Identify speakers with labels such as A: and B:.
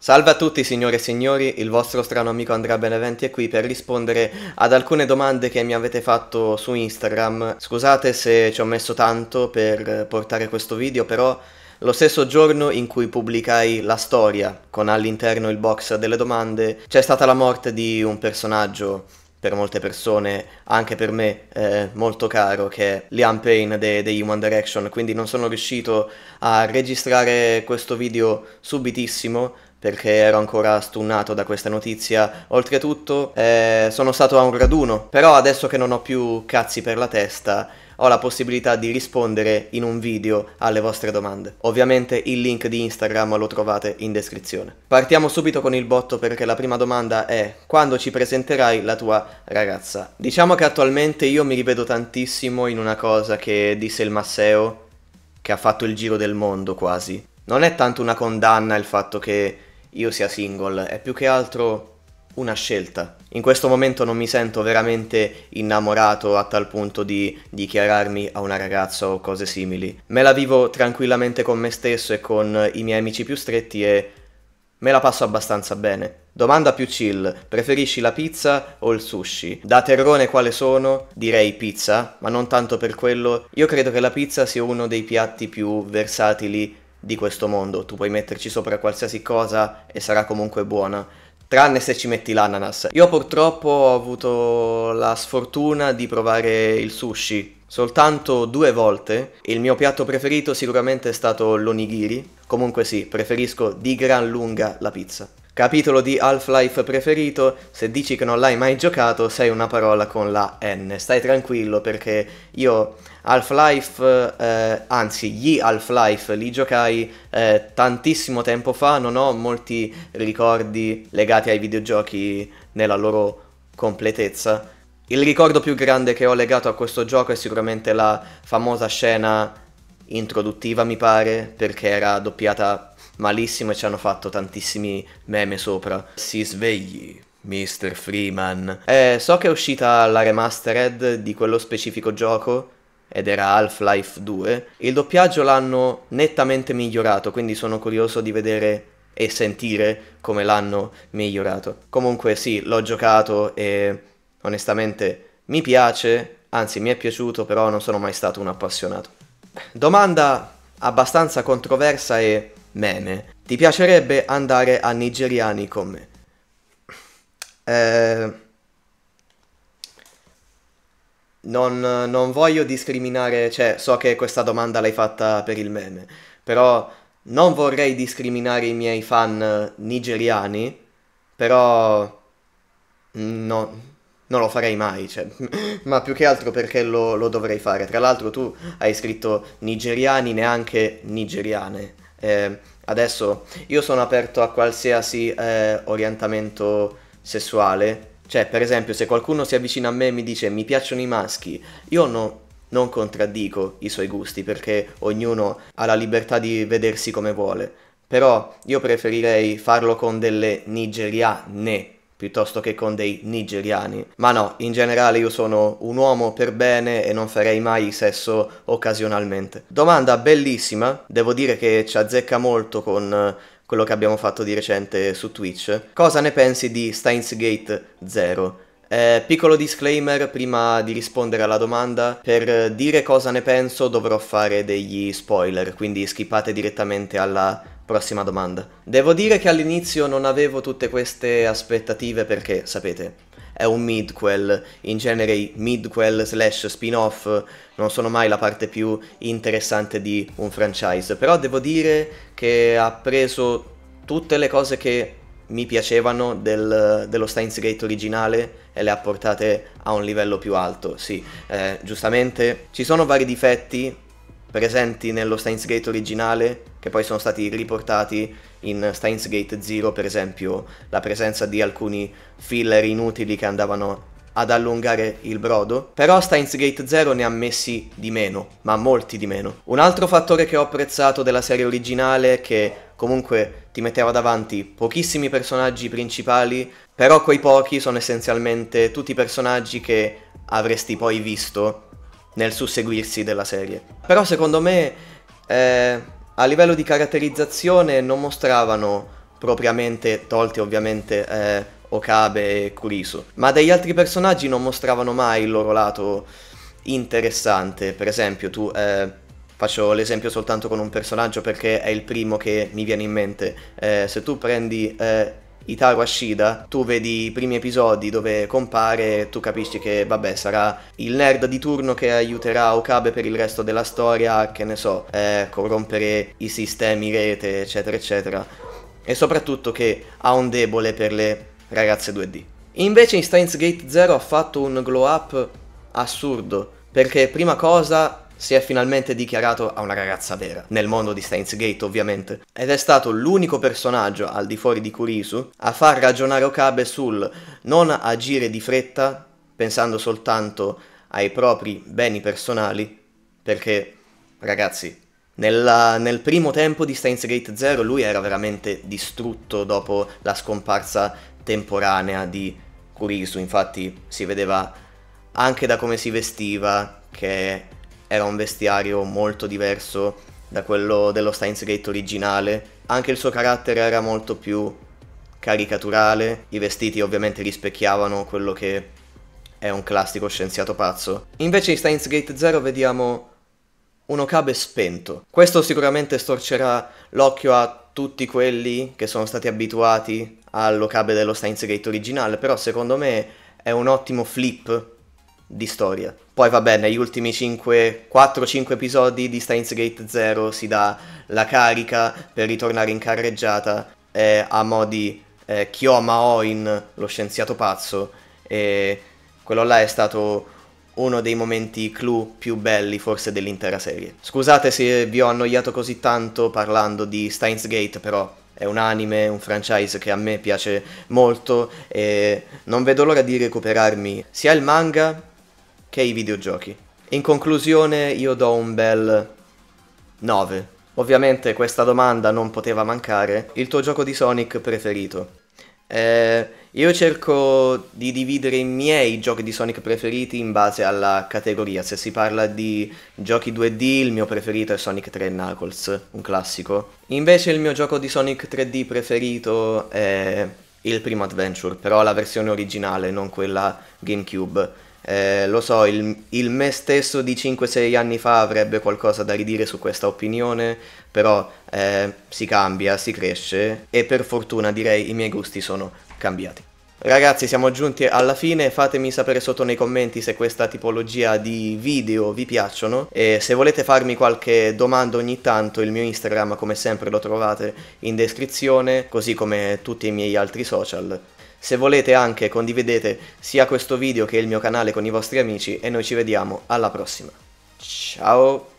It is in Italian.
A: Salve a tutti signore e signori, il vostro strano amico Andrea Beneventi è qui per rispondere ad alcune domande che mi avete fatto su Instagram. Scusate se ci ho messo tanto per portare questo video, però lo stesso giorno in cui pubblicai la storia con all'interno il box delle domande c'è stata la morte di un personaggio per molte persone, anche per me, eh, molto caro, che è Liam Payne dei de One Direction, quindi non sono riuscito a registrare questo video subitissimo, perché ero ancora stunnato da questa notizia. Oltretutto eh, sono stato a un raduno, però adesso che non ho più cazzi per la testa ho la possibilità di rispondere in un video alle vostre domande. Ovviamente il link di Instagram lo trovate in descrizione. Partiamo subito con il botto perché la prima domanda è quando ci presenterai la tua ragazza? Diciamo che attualmente io mi rivedo tantissimo in una cosa che disse il Masseo, che ha fatto il giro del mondo quasi. Non è tanto una condanna il fatto che io sia single, è più che altro una scelta. In questo momento non mi sento veramente innamorato a tal punto di dichiararmi a una ragazza o cose simili. Me la vivo tranquillamente con me stesso e con i miei amici più stretti e me la passo abbastanza bene. Domanda più chill, preferisci la pizza o il sushi? Da terrone quale sono? Direi pizza, ma non tanto per quello. Io credo che la pizza sia uno dei piatti più versatili di questo mondo. Tu puoi metterci sopra qualsiasi cosa e sarà comunque buona. Tranne se ci metti l'ananas. Io purtroppo ho avuto la sfortuna di provare il sushi soltanto due volte. Il mio piatto preferito sicuramente è stato l'onigiri. Comunque sì, preferisco di gran lunga la pizza. Capitolo di Half-Life preferito, se dici che non l'hai mai giocato sei una parola con la N, stai tranquillo perché io Half-Life, eh, anzi gli Half-Life li giocai eh, tantissimo tempo fa, non ho molti ricordi legati ai videogiochi nella loro completezza. Il ricordo più grande che ho legato a questo gioco è sicuramente la famosa scena introduttiva mi pare, perché era doppiata malissimo e ci hanno fatto tantissimi meme sopra. Si svegli, Mr. Freeman. Eh, so che è uscita la remastered di quello specifico gioco ed era Half-Life 2. Il doppiaggio l'hanno nettamente migliorato, quindi sono curioso di vedere e sentire come l'hanno migliorato. Comunque sì, l'ho giocato e onestamente mi piace, anzi mi è piaciuto, però non sono mai stato un appassionato. Domanda abbastanza controversa e meme. Ti piacerebbe andare a Nigeriani con me? Eh, non, non voglio discriminare, cioè so che questa domanda l'hai fatta per il meme, però non vorrei discriminare i miei fan nigeriani, però no, non lo farei mai, cioè, ma più che altro perché lo, lo dovrei fare. Tra l'altro tu hai scritto nigeriani, neanche nigeriane. Eh, adesso io sono aperto a qualsiasi eh, orientamento sessuale. Cioè, per esempio, se qualcuno si avvicina a me e mi dice mi piacciono i maschi, io no, non contraddico i suoi gusti perché ognuno ha la libertà di vedersi come vuole. Però io preferirei farlo con delle nigeriane piuttosto che con dei nigeriani. Ma no, in generale io sono un uomo per bene e non farei mai sesso occasionalmente. Domanda bellissima, devo dire che ci azzecca molto con eh, quello che abbiamo fatto di recente su Twitch. Cosa ne pensi di Steins Gate 0? Eh, piccolo disclaimer prima di rispondere alla domanda, per dire cosa ne penso dovrò fare degli spoiler, quindi skippate direttamente alla Prossima domanda. Devo dire che all'inizio non avevo tutte queste aspettative perché, sapete, è un midquel, in genere i midquel slash spin-off non sono mai la parte più interessante di un franchise, però devo dire che ha preso tutte le cose che mi piacevano del, dello Steins Gate originale e le ha portate a un livello più alto, sì. Eh, giustamente ci sono vari difetti, presenti nello Steins Gate originale, che poi sono stati riportati in Steins Gate 0, per esempio, la presenza di alcuni filler inutili che andavano ad allungare il brodo, però Steins Gate 0 ne ha messi di meno, ma molti di meno. Un altro fattore che ho apprezzato della serie originale è che comunque ti metteva davanti pochissimi personaggi principali, però quei pochi sono essenzialmente tutti i personaggi che avresti poi visto nel susseguirsi della serie. Però secondo me eh, a livello di caratterizzazione non mostravano propriamente, tolti ovviamente eh, Okabe e Kurisu, ma degli altri personaggi non mostravano mai il loro lato interessante. Per esempio tu... Eh, Faccio l'esempio soltanto con un personaggio perché è il primo che mi viene in mente. Eh, se tu prendi eh, Itaro Ashida, tu vedi i primi episodi dove compare e tu capisci che vabbè sarà il nerd di turno che aiuterà Okabe per il resto della storia, che ne so, eh, corrompere i sistemi rete, eccetera, eccetera. E soprattutto che ha un debole per le ragazze 2D. Invece in Steins Gate 0 ha fatto un glow up assurdo, perché prima cosa si è finalmente dichiarato a una ragazza vera, nel mondo di Steins Gate ovviamente, ed è stato l'unico personaggio al di fuori di Kurisu a far ragionare Okabe sul non agire di fretta pensando soltanto ai propri beni personali, perché ragazzi, nella, nel primo tempo di Steins Gate 0 lui era veramente distrutto dopo la scomparsa temporanea di Kurisu, infatti si vedeva anche da come si vestiva che era un vestiario molto diverso da quello dello Steins Gate originale, anche il suo carattere era molto più caricaturale, i vestiti ovviamente rispecchiavano quello che è un classico scienziato pazzo. Invece in Steins Gate 0 vediamo un Okabe spento. Questo sicuramente storcerà l'occhio a tutti quelli che sono stati abituati all'Okabe dello Steins Gate originale, però secondo me è un ottimo flip di storia. Poi vabbè, negli ultimi 4-5 episodi di Steins Gate 0 si dà la carica per ritornare in carreggiata eh, a mo' di eh, Kioma Oin, lo scienziato pazzo, e quello là è stato uno dei momenti clou più belli forse dell'intera serie. Scusate se vi ho annoiato così tanto parlando di Steins Gate, però è un anime, un franchise che a me piace molto e non vedo l'ora di recuperarmi sia il manga che i videogiochi. In conclusione io do un bel 9. Ovviamente questa domanda non poteva mancare. Il tuo gioco di Sonic preferito? Eh, io cerco di dividere i miei giochi di Sonic preferiti in base alla categoria. Se si parla di giochi 2D, il mio preferito è Sonic 3 Knuckles, un classico. Invece il mio gioco di Sonic 3D preferito è il primo Adventure, però la versione originale, non quella GameCube. Eh, lo so, il, il me stesso di 5-6 anni fa avrebbe qualcosa da ridire su questa opinione, però eh, si cambia, si cresce e per fortuna direi i miei gusti sono cambiati. Ragazzi siamo giunti alla fine, fatemi sapere sotto nei commenti se questa tipologia di video vi piacciono e se volete farmi qualche domanda ogni tanto il mio Instagram come sempre lo trovate in descrizione così come tutti i miei altri social se volete anche condividete sia questo video che il mio canale con i vostri amici e noi ci vediamo alla prossima. Ciao!